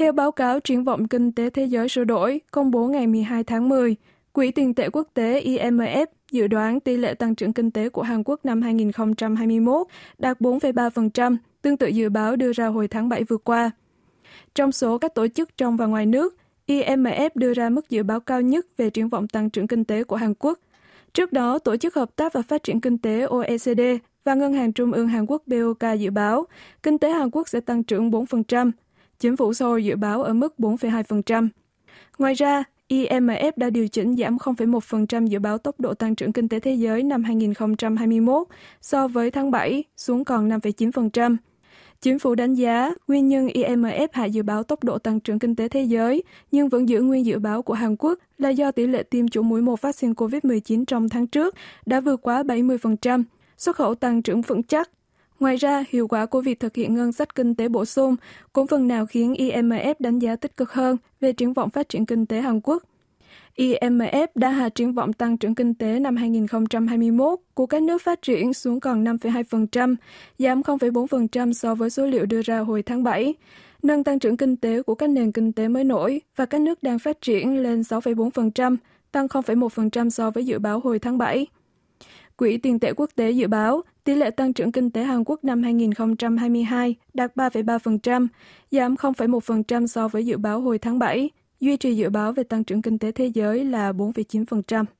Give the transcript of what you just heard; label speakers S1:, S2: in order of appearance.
S1: Theo báo cáo Triển vọng Kinh tế Thế giới sửa đổi công bố ngày 12 tháng 10, Quỹ tiền tệ quốc tế IMF dự đoán tỷ lệ tăng trưởng kinh tế của Hàn Quốc năm 2021 đạt 4,3%, tương tự dự báo đưa ra hồi tháng 7 vừa qua. Trong số các tổ chức trong và ngoài nước, IMF đưa ra mức dự báo cao nhất về triển vọng tăng trưởng kinh tế của Hàn Quốc. Trước đó, Tổ chức Hợp tác và Phát triển Kinh tế OECD và Ngân hàng Trung ương Hàn Quốc BOK dự báo kinh tế Hàn Quốc sẽ tăng trưởng 4%, chính phủ Seoul dự báo ở mức 4,2%. Ngoài ra, IMF đã điều chỉnh giảm 0,1% dự báo tốc độ tăng trưởng kinh tế thế giới năm 2021 so với tháng 7 xuống còn 5,9%. Chính phủ đánh giá nguyên nhân IMF hạ dự báo tốc độ tăng trưởng kinh tế thế giới nhưng vẫn giữ nguyên dự báo của Hàn Quốc là do tỷ lệ tiêm chủng mũi một vaccine COVID-19 trong tháng trước đã vượt quá 70%, xuất khẩu tăng trưởng vững chắc Ngoài ra, hiệu quả của việc thực hiện ngân sách kinh tế bổ sung cũng phần nào khiến IMF đánh giá tích cực hơn về triển vọng phát triển kinh tế Hàn Quốc. IMF đã hạ triển vọng tăng trưởng kinh tế năm 2021 của các nước phát triển xuống còn 5,2%, giảm 0,4% so với số liệu đưa ra hồi tháng 7, nâng tăng trưởng kinh tế của các nền kinh tế mới nổi và các nước đang phát triển lên 6,4%, tăng 0,1% so với dự báo hồi tháng 7. Quỹ tiền tệ quốc tế dự báo tỷ lệ tăng trưởng kinh tế Hàn Quốc năm 2022 đạt 3,3%, giảm 0,1% so với dự báo hồi tháng 7, duy trì dự báo về tăng trưởng kinh tế thế giới là 4,9%.